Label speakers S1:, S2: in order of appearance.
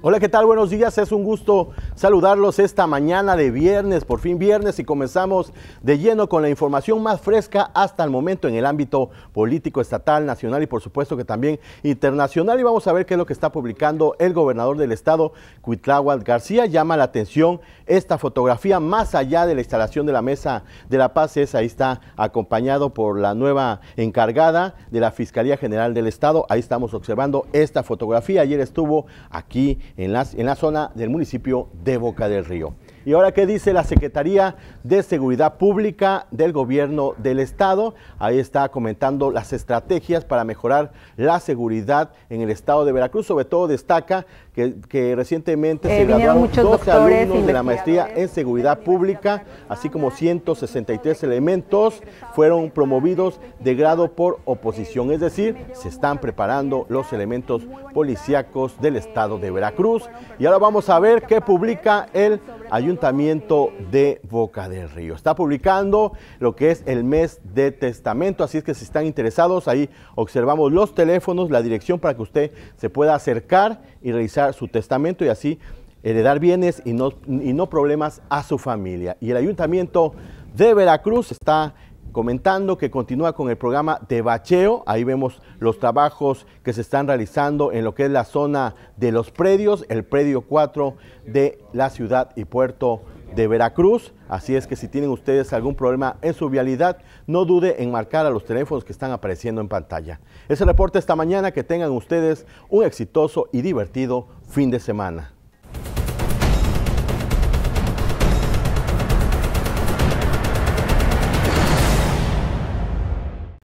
S1: Hola, ¿qué tal? Buenos días. Es un gusto saludarlos esta mañana de viernes, por fin viernes, y comenzamos de lleno con la información más fresca hasta el momento en el ámbito político, estatal, nacional y por supuesto que también internacional. Y vamos a ver qué es lo que está publicando el gobernador del estado, Cuitláhuac García. Llama la atención esta fotografía más allá de la instalación de la Mesa de la Paz. Es, ahí está acompañado por la nueva encargada de la Fiscalía General del Estado. Ahí estamos observando esta fotografía. Ayer estuvo aquí en, la zona del municipio de Boca del Río. ¿Y ahora qué dice la Secretaría de Seguridad Pública del Gobierno del Estado? Ahí está comentando las estrategias para mejorar la seguridad en el Estado de Veracruz. Sobre todo destaca que, recientemente eh, se graduaron 12 alumnos de la maestría en Seguridad Pública, así como 163 elementos fueron promovidos de grado por oposición. Es decir, se están preparando los elementos policíacos del Estado de Veracruz. Y ahora vamos a ver qué publica el Ayuntamiento de Boca del Río. Está publicando lo que es el mes de testamento, así es que si están interesados, ahí observamos los teléfonos, la dirección para que usted se pueda acercar y realizar su testamento y así heredar eh, bienes y no, y no problemas a su familia. Y el Ayuntamiento de Veracruz está comentando que continúa con el programa de bacheo. Ahí vemos los trabajos que se están realizando en lo que es la zona de los predios, el predio 4 de la ciudad y puerto de Veracruz. Así es que si tienen ustedes algún problema en su vialidad, no dude en marcar a los teléfonos que están apareciendo en pantalla. Ese reporte esta mañana, que tengan ustedes un exitoso y divertido fin de semana.